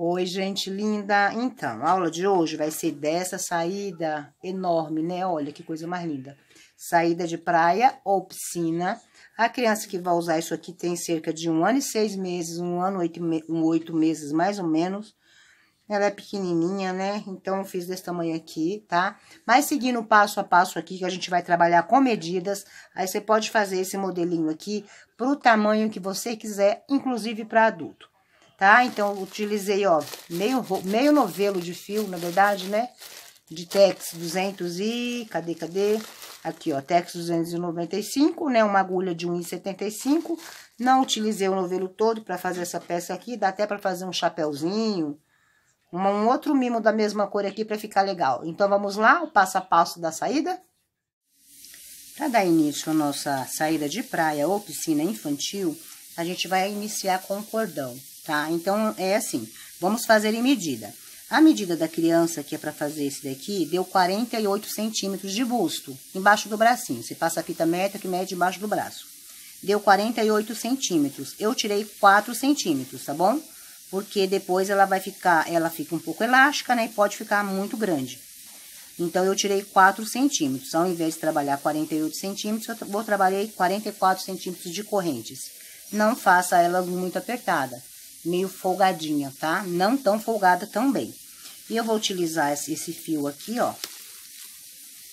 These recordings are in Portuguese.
Oi, gente linda. Então, a aula de hoje vai ser dessa saída enorme, né? Olha que coisa mais linda. Saída de praia ou piscina. A criança que vai usar isso aqui tem cerca de um ano e seis meses, um ano e oito, meses mais ou menos. Ela é pequenininha, né? Então, eu fiz desse tamanho aqui, tá? Mas seguindo passo a passo aqui, que a gente vai trabalhar com medidas, aí você pode fazer esse modelinho aqui pro tamanho que você quiser, inclusive para adulto tá? Então, utilizei, ó, meio, meio novelo de fio, na verdade, né? De Tex 200 e... cadê, cadê? Aqui, ó, Tex 295, né? Uma agulha de 1,75. Não utilizei o novelo todo pra fazer essa peça aqui. Dá até pra fazer um chapéuzinho, um outro mimo da mesma cor aqui para ficar legal. Então, vamos lá, o passo a passo da saída. Para dar início à nossa saída de praia ou piscina infantil, a gente vai iniciar com o cordão tá? Então, é assim, vamos fazer em medida. A medida da criança, que é para fazer esse daqui, deu 48 centímetros de busto, embaixo do bracinho. Você passa a fita métrica e mede embaixo do braço. Deu 48 centímetros. Eu tirei 4 centímetros, tá bom? Porque depois ela vai ficar, ela fica um pouco elástica, né? E pode ficar muito grande. Então, eu tirei 4 centímetros. Ao invés de trabalhar 48 centímetros, eu vou trabalhar 44 centímetros de correntes. Não faça ela muito apertada meio folgadinha, tá? Não tão folgada também. E eu vou utilizar esse fio aqui, ó.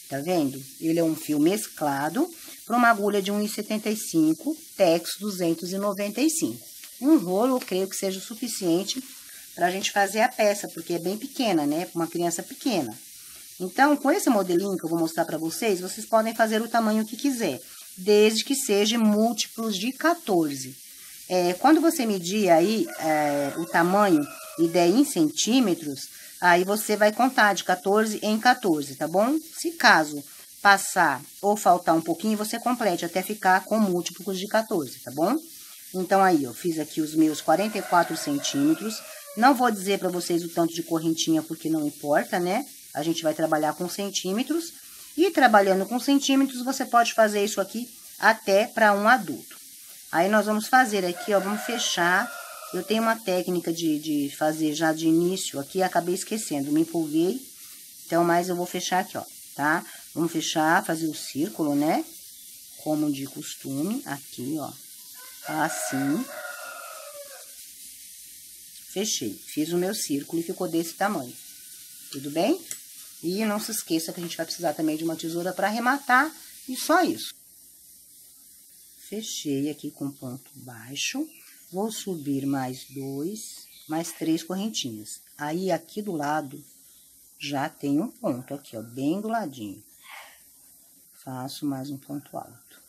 Tá vendo? Ele é um fio mesclado para uma agulha de 1,75, Tex 295. Um rolo, eu creio que seja o suficiente para a gente fazer a peça, porque é bem pequena, né? Para uma criança pequena. Então, com esse modelinho que eu vou mostrar para vocês, vocês podem fazer o tamanho que quiser, desde que seja múltiplos de 14. É, quando você medir aí é, o tamanho e der em centímetros, aí você vai contar de 14 em 14, tá bom? Se caso passar ou faltar um pouquinho, você complete até ficar com múltiplos de 14, tá bom? Então, aí, eu fiz aqui os meus 44 centímetros. Não vou dizer para vocês o tanto de correntinha, porque não importa, né? A gente vai trabalhar com centímetros. E trabalhando com centímetros, você pode fazer isso aqui até para um adulto. Aí nós vamos fazer aqui, ó, vamos fechar. Eu tenho uma técnica de, de fazer já de início aqui, acabei esquecendo, me empolguei. Então, mas eu vou fechar aqui, ó, tá? Vamos fechar, fazer o círculo, né? Como de costume, aqui, ó. Assim. Fechei. Fiz o meu círculo e ficou desse tamanho. Tudo bem? E não se esqueça que a gente vai precisar também de uma tesoura para arrematar. E só isso fechei aqui com ponto baixo, vou subir mais dois, mais três correntinhas. Aí, aqui do lado, já tem um ponto aqui, ó, bem do ladinho. Faço mais um ponto alto.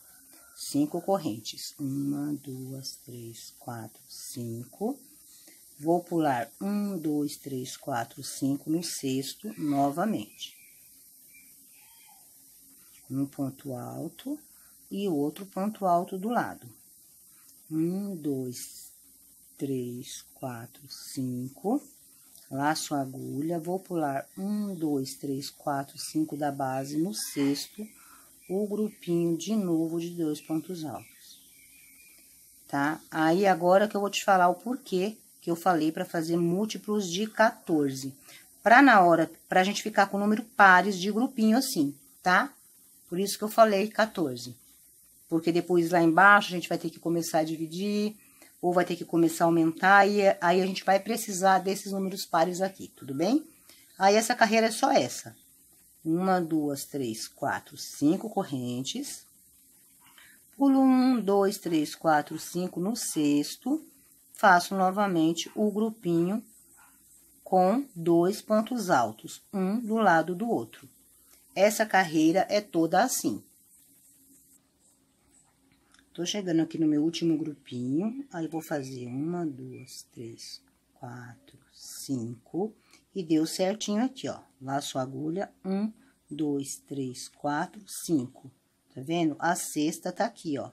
Cinco correntes. Uma, duas, três, quatro, cinco. Vou pular um, dois, três, quatro, cinco no sexto novamente. Um ponto alto e outro ponto alto do lado. Um, dois, três, quatro, cinco. Laço a agulha, vou pular um, dois, três, quatro, cinco da base no sexto, o grupinho de novo de dois pontos altos. Tá? Aí agora que eu vou te falar o porquê que eu falei para fazer múltiplos de 14 para na hora, para a gente ficar com número pares de grupinho assim, tá? Por isso que eu falei 14 porque depois lá embaixo a gente vai ter que começar a dividir ou vai ter que começar a aumentar e aí a gente vai precisar desses números pares aqui, tudo bem? Aí essa carreira é só essa. Uma, duas, três, quatro, cinco correntes. Pulo um, dois, três, quatro, cinco no sexto. Faço novamente o grupinho com dois pontos altos, um do lado do outro. Essa carreira é toda assim. Tô chegando aqui no meu último grupinho, aí vou fazer uma, duas, três, quatro, cinco, e deu certinho aqui, ó. Laço agulha, um, dois, três, quatro, cinco. Tá vendo? A sexta tá aqui, ó.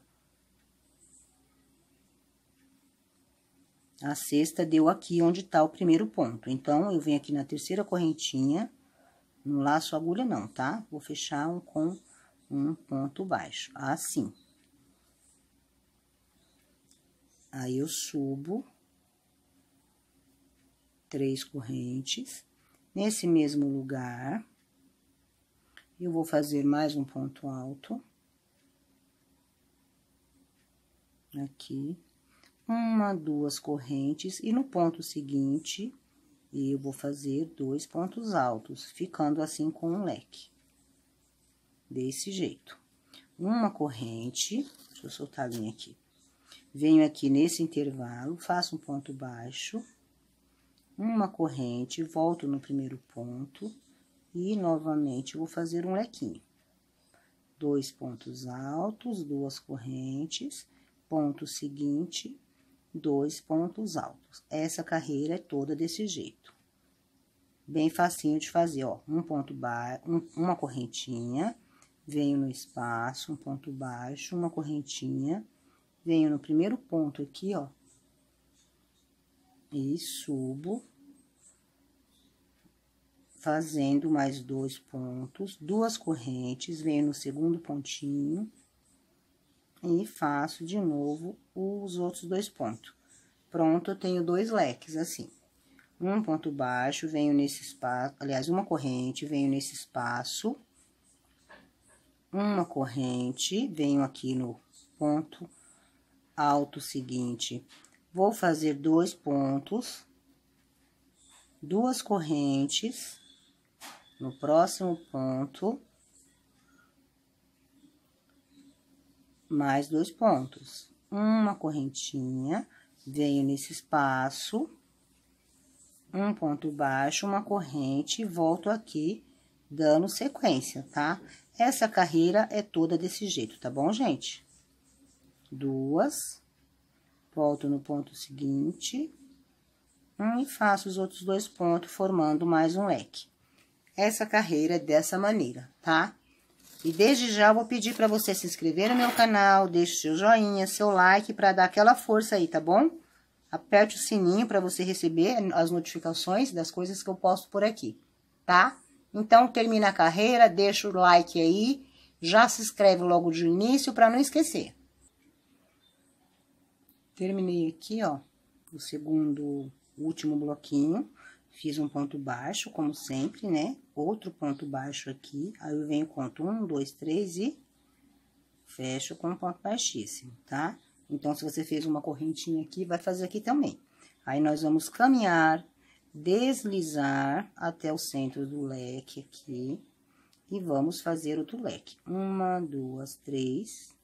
A sexta deu aqui onde tá o primeiro ponto. Então, eu venho aqui na terceira correntinha, não laço agulha não, tá? Vou fechar um com um ponto baixo, assim. Aí, eu subo três correntes. Nesse mesmo lugar, eu vou fazer mais um ponto alto. Aqui, uma, duas correntes, e no ponto seguinte, eu vou fazer dois pontos altos, ficando assim com um leque. Desse jeito. Uma corrente, deixa eu soltar a linha aqui venho aqui nesse intervalo, faço um ponto baixo, uma corrente, volto no primeiro ponto e novamente vou fazer um lequinho. Dois pontos altos, duas correntes, ponto seguinte, dois pontos altos. Essa carreira é toda desse jeito. Bem facinho de fazer, ó, um ponto baixo, um, uma correntinha, venho no espaço, um ponto baixo, uma correntinha, venho no primeiro ponto aqui, ó, e subo, fazendo mais dois pontos, duas correntes, venho no segundo pontinho e faço de novo os outros dois pontos. Pronto, eu tenho dois leques assim. Um ponto baixo, venho nesse espaço, aliás, uma corrente, venho nesse espaço, uma corrente, venho aqui no ponto alto seguinte. Vou fazer dois pontos, duas correntes no próximo ponto, mais dois pontos. Uma correntinha, venho nesse espaço, um ponto baixo, uma corrente, volto aqui, dando sequência, tá? Essa carreira é toda desse jeito, tá bom, gente? duas, volto no ponto seguinte, um, e faço os outros dois pontos, formando mais um leque. Essa carreira é dessa maneira, tá? E desde já eu vou pedir para você se inscrever no meu canal, deixe seu joinha, seu like para dar aquela força aí, tá bom? Aperte o sininho para você receber as notificações das coisas que eu posto por aqui, tá? Então termina a carreira, deixa o like aí, já se inscreve logo de início para não esquecer. Terminei aqui, ó, o segundo, último bloquinho, fiz um ponto baixo, como sempre, né? Outro ponto baixo aqui, aí eu venho conto um, dois, três e fecho com um ponto baixíssimo, tá? Então, se você fez uma correntinha aqui, vai fazer aqui também. Aí, nós vamos caminhar, deslizar até o centro do leque aqui, e vamos fazer outro leque. Uma, duas, três,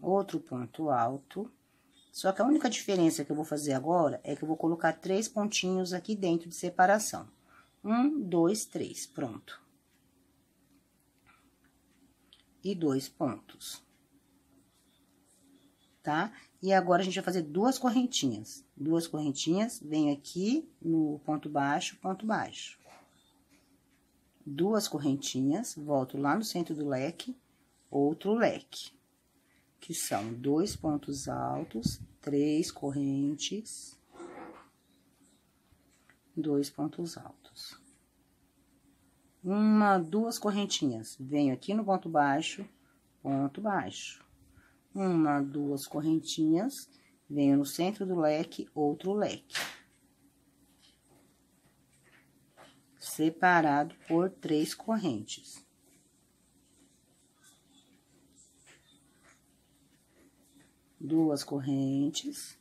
outro ponto alto, só que a única diferença que eu vou fazer agora é que eu vou colocar três pontinhos aqui dentro de separação. Um, dois, três, pronto. E dois pontos. Tá? E agora, a gente vai fazer duas correntinhas. Duas correntinhas, venho aqui no ponto baixo, ponto baixo. Duas correntinhas, volto lá no centro do leque, outro leque que são dois pontos altos, três correntes, dois pontos altos. Uma, duas correntinhas. Venho aqui no ponto baixo, ponto baixo. Uma, duas correntinhas. Venho no centro do leque, outro leque. Separado por três correntes. duas correntes,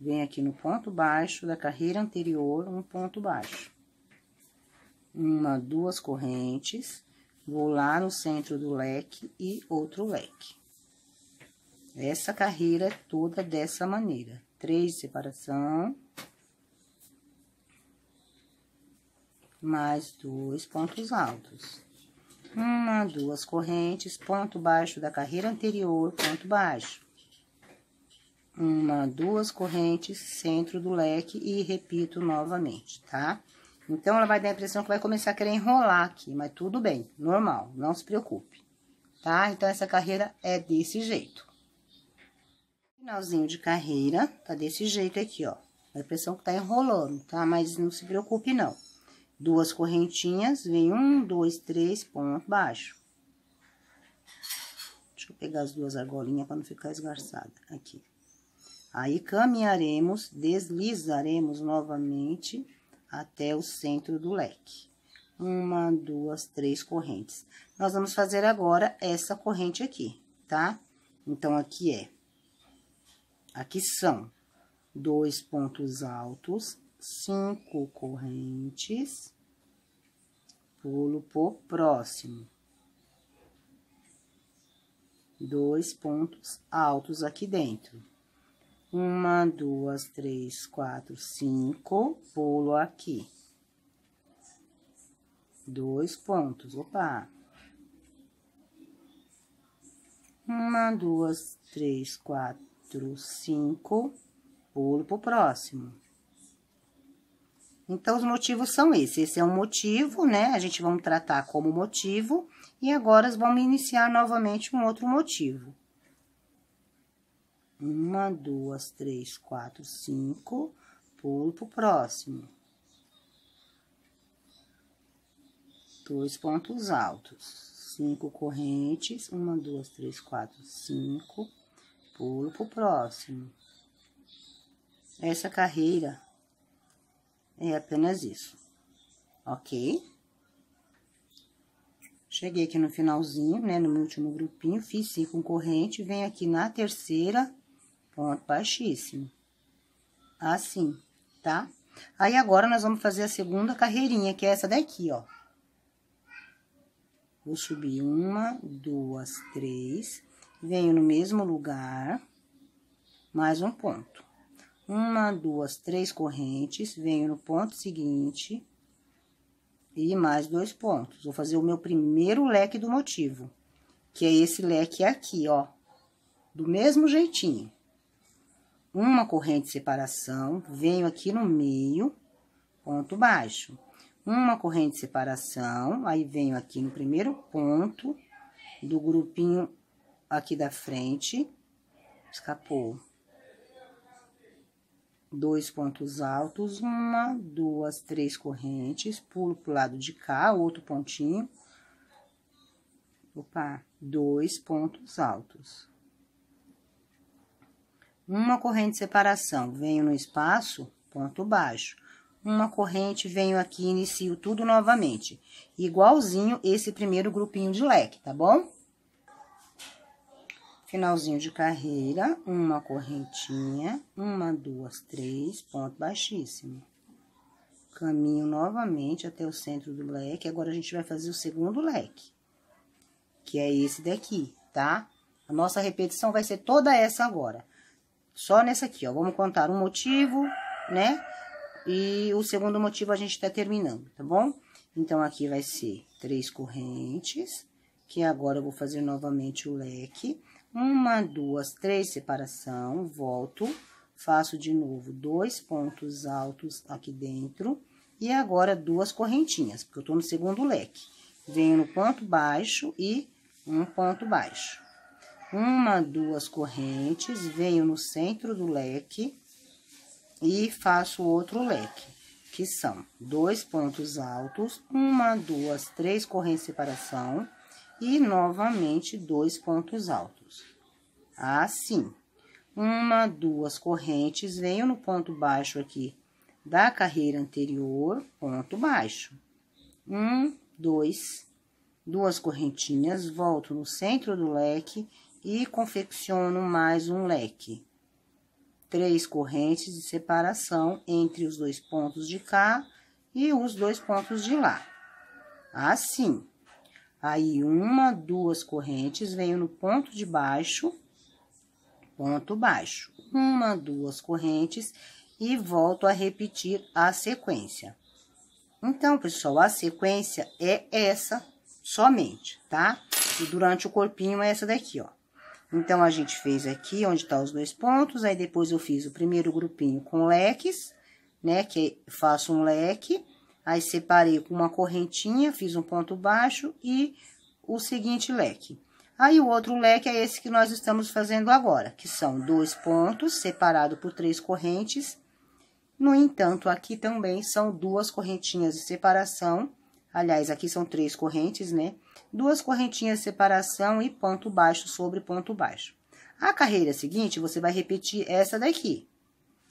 vem aqui no ponto baixo da carreira anterior, um ponto baixo. Uma, duas correntes, vou lá no centro do leque e outro leque. Essa carreira é toda dessa maneira. Três de separação. Mais dois pontos altos. Uma, duas correntes, ponto baixo da carreira anterior, ponto baixo uma, duas correntes, centro do leque e repito novamente, tá? Então, ela vai dar a impressão que vai começar a querer enrolar aqui, mas tudo bem, normal, não se preocupe, tá? Então, essa carreira é desse jeito. Finalzinho de carreira, tá desse jeito aqui, ó. a impressão que tá enrolando, tá? Mas não se preocupe, não. Duas correntinhas, vem um, dois, três, ponto baixo. Deixa eu pegar as duas argolinhas para não ficar esgarçada aqui. Aí caminharemos, deslizaremos novamente até o centro do leque. Uma, duas, três correntes. Nós vamos fazer agora essa corrente aqui, tá? Então, aqui é... Aqui são dois pontos altos, cinco correntes, pulo por próximo. Dois pontos altos aqui dentro uma, duas, três, quatro, cinco. Pulo aqui. Dois pontos. Opa! Uma, duas, três, quatro, cinco. Pulo pro próximo. Então, os motivos são esses. Esse é um motivo, né? A gente vamos tratar como motivo. E agora, vamos iniciar novamente um outro motivo. Uma, duas, três, quatro, cinco. Pulo pro próximo. Dois pontos altos. Cinco correntes. Uma, duas, três, quatro, cinco. Pulo pro próximo. Essa carreira é apenas isso, ok? Cheguei aqui no finalzinho, né, no último grupinho, fiz cinco correntes vem aqui na terceira ponto baixíssimo. Assim, tá? Aí, agora, nós vamos fazer a segunda carreirinha, que é essa daqui, ó. Vou subir uma, duas, três. Venho no mesmo lugar, mais um ponto. Uma, duas, três correntes, venho no ponto seguinte e mais dois pontos. Vou fazer o meu primeiro leque do motivo, que é esse leque aqui, ó, do mesmo jeitinho uma corrente de separação, venho aqui no meio, ponto baixo. Uma corrente de separação, aí venho aqui no primeiro ponto do grupinho aqui da frente, escapou. Dois pontos altos, uma, duas, três correntes, pulo pro lado de cá, outro pontinho. Opa, dois pontos altos. Uma corrente de separação, venho no espaço, ponto baixo. Uma corrente, venho aqui e inicio tudo novamente. Igualzinho esse primeiro grupinho de leque, tá bom? Finalzinho de carreira, uma correntinha, uma, duas, três, ponto baixíssimo. Caminho novamente até o centro do leque. Agora, a gente vai fazer o segundo leque, que é esse daqui, tá? A nossa repetição vai ser toda essa agora. Só nessa aqui, ó. Vamos contar um motivo, né? E o segundo motivo a gente tá terminando, tá bom? Então, aqui vai ser três correntes, que agora eu vou fazer novamente o leque. Uma, duas, três, separação, volto, faço de novo dois pontos altos aqui dentro. E agora, duas correntinhas, porque eu tô no segundo leque. Venho no ponto baixo e um ponto baixo uma, duas correntes, venho no centro do leque e faço outro leque, que são dois pontos altos, uma, duas, três correntes de separação e novamente dois pontos altos. Assim, uma, duas correntes, venho no ponto baixo aqui da carreira anterior, ponto baixo. Um, dois, duas correntinhas, volto no centro do leque e confecciono mais um leque. Três correntes de separação entre os dois pontos de cá e os dois pontos de lá. Assim. Aí, uma, duas correntes, venho no ponto de baixo, ponto baixo. Uma, duas correntes e volto a repetir a sequência. Então, pessoal, a sequência é essa somente, tá? E durante o corpinho é essa daqui, ó. Então, a gente fez aqui onde tá os dois pontos, aí depois eu fiz o primeiro grupinho com leques, né, que faço um leque, aí separei com uma correntinha, fiz um ponto baixo e o seguinte leque. Aí, o outro leque é esse que nós estamos fazendo agora, que são dois pontos separado por três correntes. No entanto, aqui também são duas correntinhas de separação, Aliás, aqui são três correntes, né? Duas correntinhas de separação e ponto baixo sobre ponto baixo. A carreira seguinte, você vai repetir essa daqui.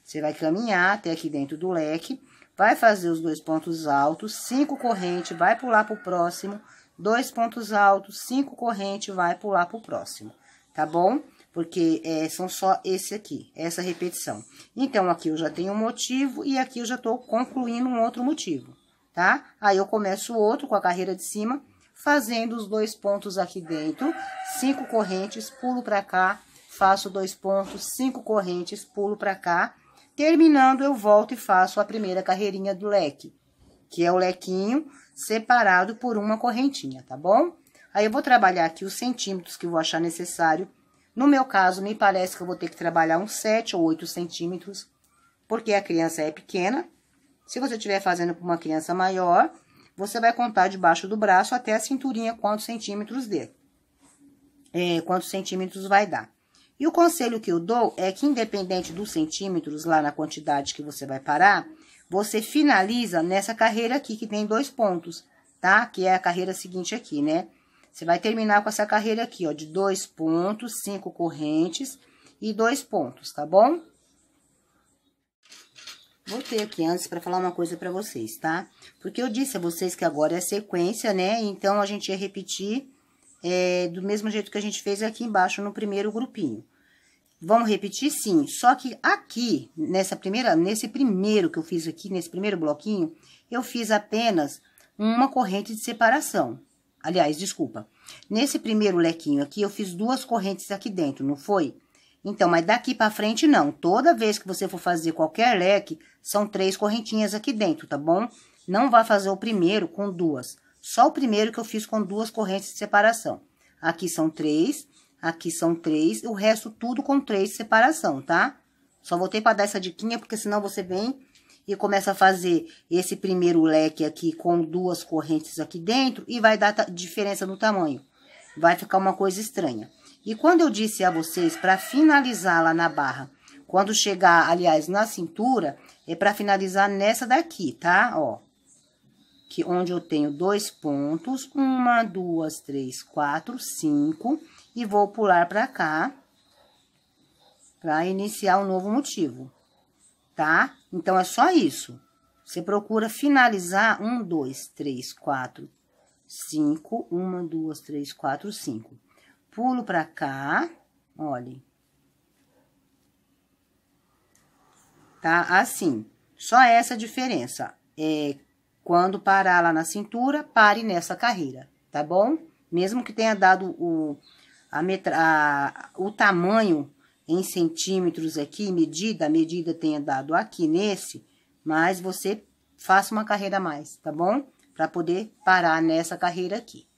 Você vai caminhar até aqui dentro do leque, vai fazer os dois pontos altos, cinco corrente, vai pular pro próximo, dois pontos altos, cinco corrente, vai pular pro próximo, tá bom? Porque é, são só esse aqui, essa repetição. Então, aqui eu já tenho um motivo e aqui eu já tô concluindo um outro motivo tá? Aí eu começo o outro com a carreira de cima, fazendo os dois pontos aqui dentro, cinco correntes, pulo pra cá, faço dois pontos, cinco correntes, pulo pra cá. Terminando, eu volto e faço a primeira carreirinha do leque, que é o lequinho separado por uma correntinha, tá bom? Aí eu vou trabalhar aqui os centímetros que eu vou achar necessário. No meu caso, me parece que eu vou ter que trabalhar uns sete ou oito centímetros, porque a criança é pequena, se você estiver fazendo com uma criança maior, você vai contar debaixo do braço até a cinturinha quantos centímetros dê. É, quantos centímetros vai dar. E o conselho que eu dou é que, independente dos centímetros, lá na quantidade que você vai parar, você finaliza nessa carreira aqui, que tem dois pontos, tá? Que é a carreira seguinte aqui, né? Você vai terminar com essa carreira aqui, ó, de dois pontos, cinco correntes e dois pontos, tá bom? Voltei aqui antes para falar uma coisa para vocês, tá? Porque eu disse a vocês que agora é sequência, né? Então, a gente ia repetir é, do mesmo jeito que a gente fez aqui embaixo no primeiro grupinho. Vamos repetir? Sim. Só que aqui, nessa primeira, nesse primeiro que eu fiz aqui, nesse primeiro bloquinho, eu fiz apenas uma corrente de separação. Aliás, desculpa. Nesse primeiro lequinho aqui, eu fiz duas correntes aqui dentro, não foi? Então, mas daqui para frente não. Toda vez que você for fazer qualquer leque, são três correntinhas aqui dentro, tá bom? Não vá fazer o primeiro com duas. Só o primeiro que eu fiz com duas correntes de separação. Aqui são três, aqui são três, o resto tudo com três de separação, tá? Só voltei para dar essa diquinha, porque senão você vem e começa a fazer esse primeiro leque aqui com duas correntes aqui dentro e vai dar diferença no tamanho. Vai ficar uma coisa estranha. E quando eu disse a vocês para finalizar lá na barra, quando chegar, aliás, na cintura, é para finalizar nessa daqui, tá? Ó, que onde eu tenho dois pontos, uma, duas, três, quatro, cinco, e vou pular para cá para iniciar um novo motivo, tá? Então, é só isso. Você procura finalizar um, dois, três, quatro, cinco, uma, duas, três, quatro, cinco pulo pra cá, olhem. Tá? Assim, só essa diferença. É, quando parar lá na cintura, pare nessa carreira, tá bom? Mesmo que tenha dado o, a metra, a, o tamanho em centímetros aqui, medida, a medida tenha dado aqui nesse, mas você faça uma carreira a mais, tá bom? Para poder parar nessa carreira aqui.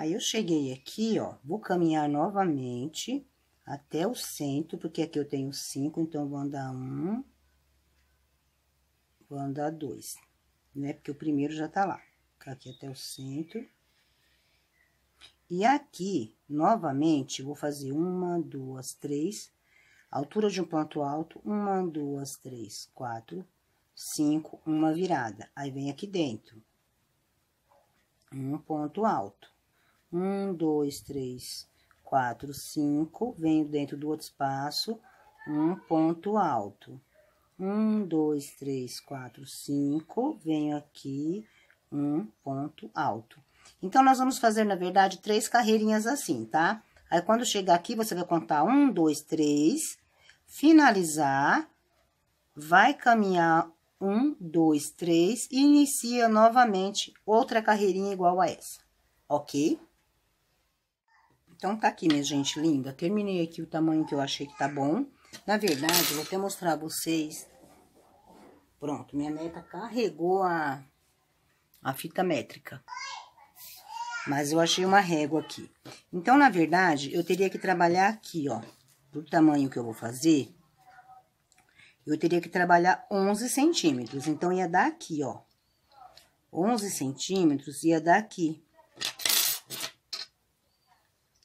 Aí, eu cheguei aqui, ó, vou caminhar novamente até o centro, porque aqui eu tenho cinco, então, vou andar um, vou andar dois, né? Porque o primeiro já tá lá. Ficar tá aqui até o centro. E aqui, novamente, vou fazer uma, duas, três, altura de um ponto alto, uma, duas, três, quatro, cinco, uma virada. Aí, vem aqui dentro. Um ponto alto. Um, dois, três, quatro, cinco. Venho dentro do outro espaço, um ponto alto. Um, dois, três, quatro, cinco. Venho aqui, um ponto alto. Então, nós vamos fazer, na verdade, três carreirinhas assim, tá? Aí, quando chegar aqui, você vai contar um, dois, três, finalizar, vai caminhar um, dois, três, e inicia novamente outra carreirinha igual a essa, ok? Então, tá aqui, minha gente linda. Terminei aqui o tamanho que eu achei que tá bom. Na verdade, vou até mostrar a vocês. Pronto, minha neta carregou a, a fita métrica. Mas eu achei uma régua aqui. Então, na verdade, eu teria que trabalhar aqui, ó. Do tamanho que eu vou fazer, eu teria que trabalhar 11 centímetros. Então, ia dar aqui, ó. 11 centímetros ia dar aqui.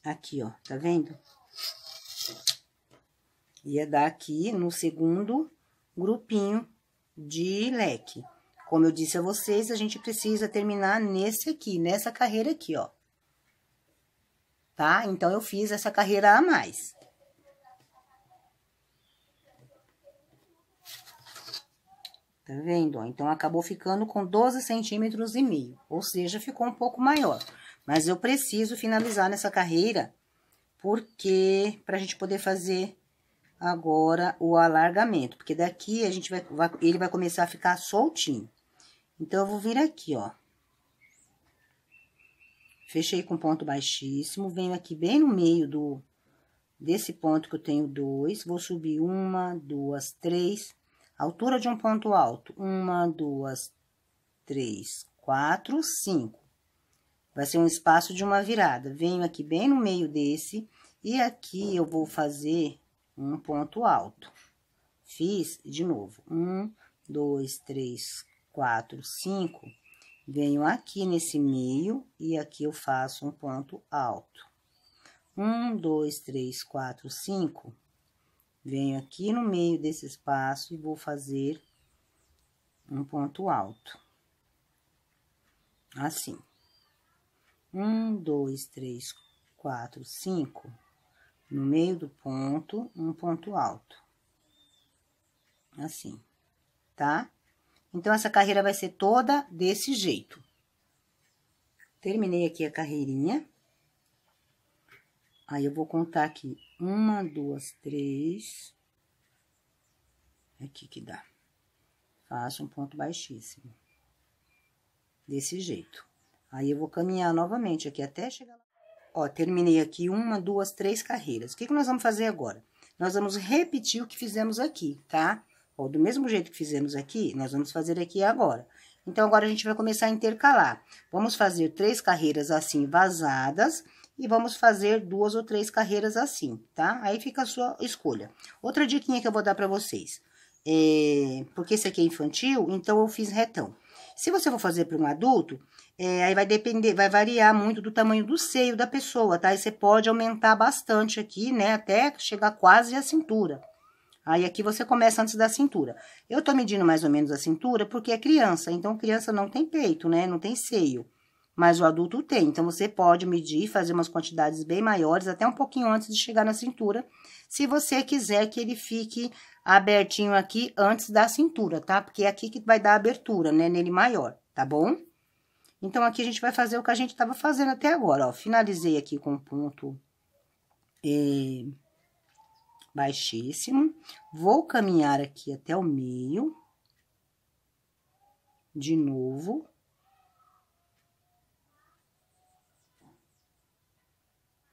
Aqui, ó, tá vendo? Ia dar aqui no segundo grupinho de leque. Como eu disse a vocês, a gente precisa terminar nesse aqui, nessa carreira aqui, ó. Tá? Então, eu fiz essa carreira a mais. Tá vendo? Então, acabou ficando com 12 centímetros e meio, ou seja, ficou um pouco maior. Mas eu preciso finalizar nessa carreira, porque para a gente poder fazer agora o alargamento, porque daqui a gente vai, vai, ele vai começar a ficar soltinho. Então, eu vou vir aqui, ó. Fechei com ponto baixíssimo, venho aqui bem no meio do desse ponto que eu tenho dois, vou subir uma, duas, três, altura de um ponto alto, uma, duas, três, quatro, cinco. Vai ser um espaço de uma virada. Venho aqui bem no meio desse e aqui eu vou fazer um ponto alto. Fiz de novo. Um, dois, três, quatro, cinco. Venho aqui nesse meio e aqui eu faço um ponto alto. Um, dois, três, quatro, cinco. Venho aqui no meio desse espaço e vou fazer um ponto alto. Assim um, dois, três, quatro, cinco, no meio do ponto, um ponto alto. Assim, tá? Então, essa carreira vai ser toda desse jeito. Terminei aqui a carreirinha. Aí, eu vou contar aqui. Uma, duas, três. É aqui que dá. Faço um ponto baixíssimo. Desse jeito. Aí eu vou caminhar novamente aqui até chegar lá. Ó, terminei aqui uma, duas, três carreiras. O que, que nós vamos fazer agora? Nós vamos repetir o que fizemos aqui, tá? Ó, do mesmo jeito que fizemos aqui, nós vamos fazer aqui agora. Então, agora a gente vai começar a intercalar. Vamos fazer três carreiras assim vazadas e vamos fazer duas ou três carreiras assim, tá? Aí fica a sua escolha. Outra diquinha que eu vou dar para vocês. É, porque esse aqui é infantil, então eu fiz retão. Se você for fazer para um adulto, é, aí vai depender, vai variar muito do tamanho do seio da pessoa, tá? E você pode aumentar bastante aqui, né? Até chegar quase à cintura. Aí aqui você começa antes da cintura. Eu tô medindo mais ou menos a cintura porque é criança, então criança não tem peito, né? Não tem seio. Mas o adulto tem, então você pode medir, fazer umas quantidades bem maiores, até um pouquinho antes de chegar na cintura, se você quiser que ele fique abertinho aqui antes da cintura, tá? Porque é aqui que vai dar a abertura, né? Nele maior, tá bom? Então, aqui a gente vai fazer o que a gente estava fazendo até agora, ó. Finalizei aqui com um ponto é, baixíssimo. Vou caminhar aqui até o meio. De novo.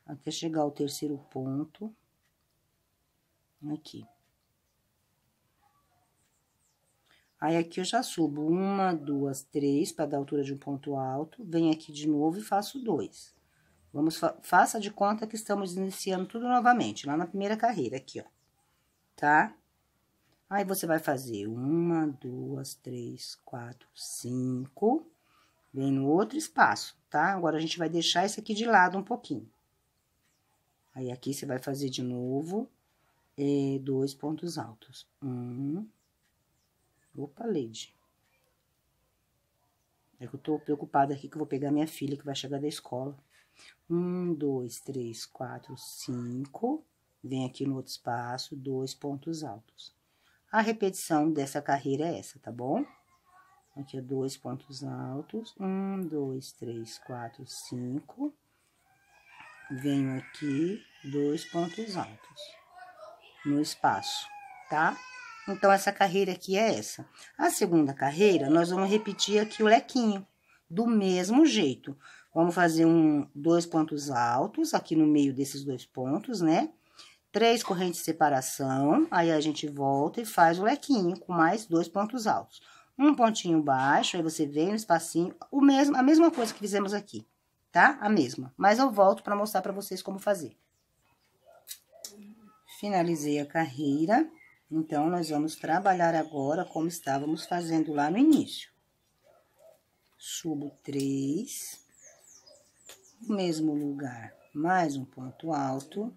Até chegar ao terceiro ponto. Aqui. Aí, aqui eu já subo uma, duas, três, para dar altura de um ponto alto. Venho aqui de novo e faço dois. Vamos, fa faça de conta que estamos iniciando tudo novamente, lá na primeira carreira, aqui, ó. Tá? Aí, você vai fazer uma, duas, três, quatro, cinco. Vem no outro espaço, tá? Agora, a gente vai deixar esse aqui de lado um pouquinho. Aí, aqui, você vai fazer de novo é, dois pontos altos. Um, Opa, lady. É que eu tô preocupada aqui que eu vou pegar minha filha que vai chegar da escola. Um, dois, três, quatro, cinco. Vem aqui no outro espaço, dois pontos altos. A repetição dessa carreira é essa, tá bom? Aqui é dois pontos altos. Um, dois, três, quatro, cinco. Venho aqui, dois pontos altos. No espaço, tá? Tá? Então, essa carreira aqui é essa. A segunda carreira, nós vamos repetir aqui o lequinho, do mesmo jeito. Vamos fazer um, dois pontos altos aqui no meio desses dois pontos, né? Três correntes de separação, aí a gente volta e faz o lequinho com mais dois pontos altos. Um pontinho baixo, aí você vem no espacinho, o mesmo, a mesma coisa que fizemos aqui, tá? A mesma, mas eu volto para mostrar para vocês como fazer. Finalizei a carreira. Então, nós vamos trabalhar agora como estávamos fazendo lá no início. Subo três, no mesmo lugar, mais um ponto alto,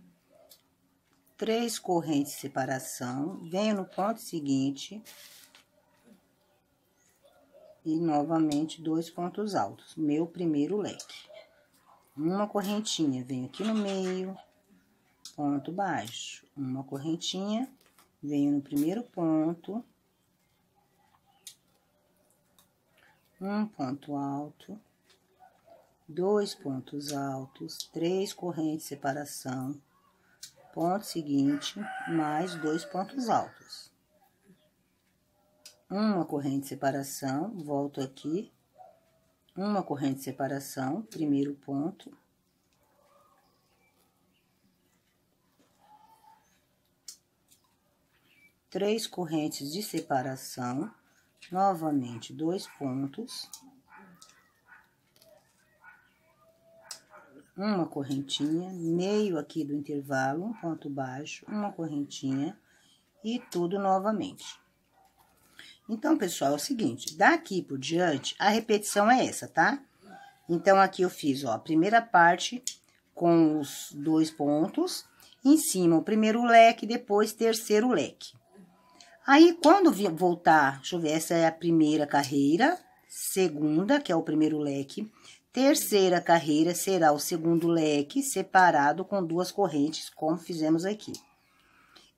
três correntes de separação, venho no ponto seguinte e novamente dois pontos altos, meu primeiro leque. Uma correntinha, venho aqui no meio, ponto baixo, uma correntinha, venho no primeiro ponto, um ponto alto, dois pontos altos, três correntes de separação, ponto seguinte, mais dois pontos altos. Uma corrente de separação, volto aqui, uma corrente de separação, primeiro ponto, três correntes de separação, novamente dois pontos, uma correntinha, meio aqui do intervalo, um ponto baixo, uma correntinha e tudo novamente. Então, pessoal, é o seguinte, daqui por diante, a repetição é essa, tá? Então, aqui eu fiz, ó, a primeira parte com os dois pontos, em cima o primeiro leque, depois terceiro leque. Aí, quando voltar, deixa eu ver, essa é a primeira carreira, segunda, que é o primeiro leque, terceira carreira será o segundo leque, separado com duas correntes, como fizemos aqui.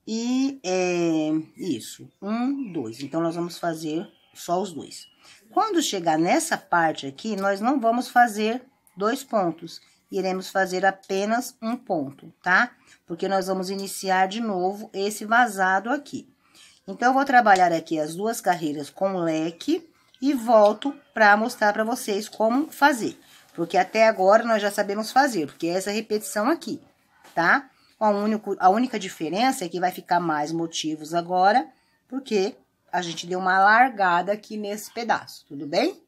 E é isso, um, dois. Então, nós vamos fazer só os dois. Quando chegar nessa parte aqui, nós não vamos fazer dois pontos, iremos fazer apenas um ponto, tá? Porque nós vamos iniciar de novo esse vazado aqui. Então, eu vou trabalhar aqui as duas carreiras com leque e volto para mostrar para vocês como fazer. Porque até agora nós já sabemos fazer, porque é essa repetição aqui, tá? A, único, a única diferença é que vai ficar mais motivos agora, porque a gente deu uma largada aqui nesse pedaço, tudo bem?